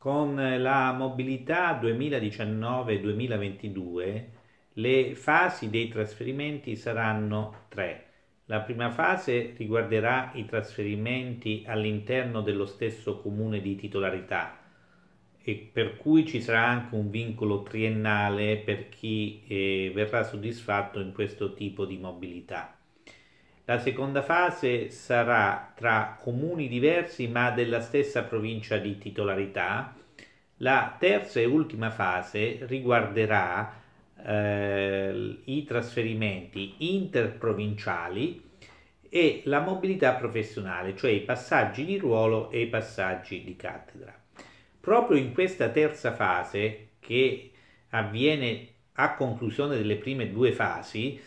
con la mobilità 2019-2022 le fasi dei trasferimenti saranno tre. La prima fase riguarderà i trasferimenti all'interno dello stesso comune di titolarità e per cui ci sarà anche un vincolo triennale per chi eh, verrà soddisfatto in questo tipo di mobilità. La seconda fase sarà tra comuni diversi ma della stessa provincia di titolarità. La terza e ultima fase riguarderà eh, i trasferimenti interprovinciali e la mobilità professionale, cioè i passaggi di ruolo e i passaggi di cattedra. Proprio in questa terza fase, che avviene a conclusione delle prime due fasi,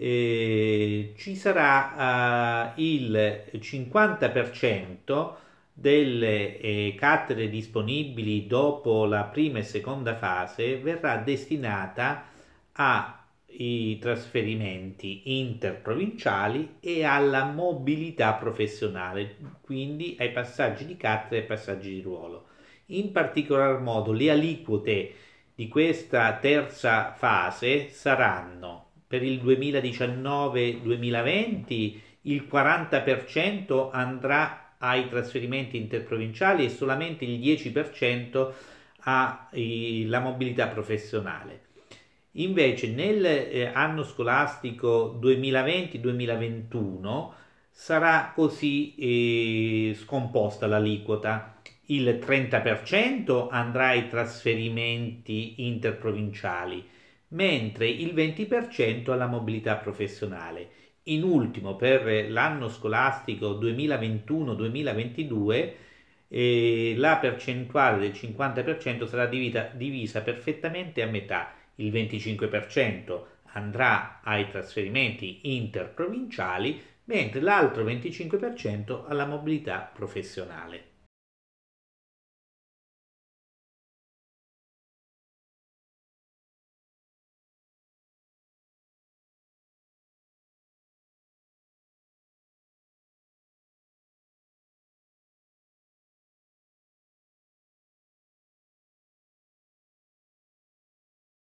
eh, ci sarà eh, il 50% delle eh, cattedre disponibili dopo la prima e seconda fase verrà destinata ai trasferimenti interprovinciali e alla mobilità professionale, quindi ai passaggi di cattere e passaggi di ruolo. In particolar modo le aliquote di questa terza fase saranno per il 2019-2020 il 40% andrà ai trasferimenti interprovinciali e solamente il 10% alla mobilità professionale. Invece nell'anno eh, scolastico 2020-2021 sarà così eh, scomposta l'aliquota. Il 30% andrà ai trasferimenti interprovinciali, mentre il 20% alla mobilità professionale. In ultimo, per l'anno scolastico 2021-2022, eh, la percentuale del 50% sarà divisa, divisa perfettamente a metà. Il 25% andrà ai trasferimenti interprovinciali, mentre l'altro 25% alla mobilità professionale.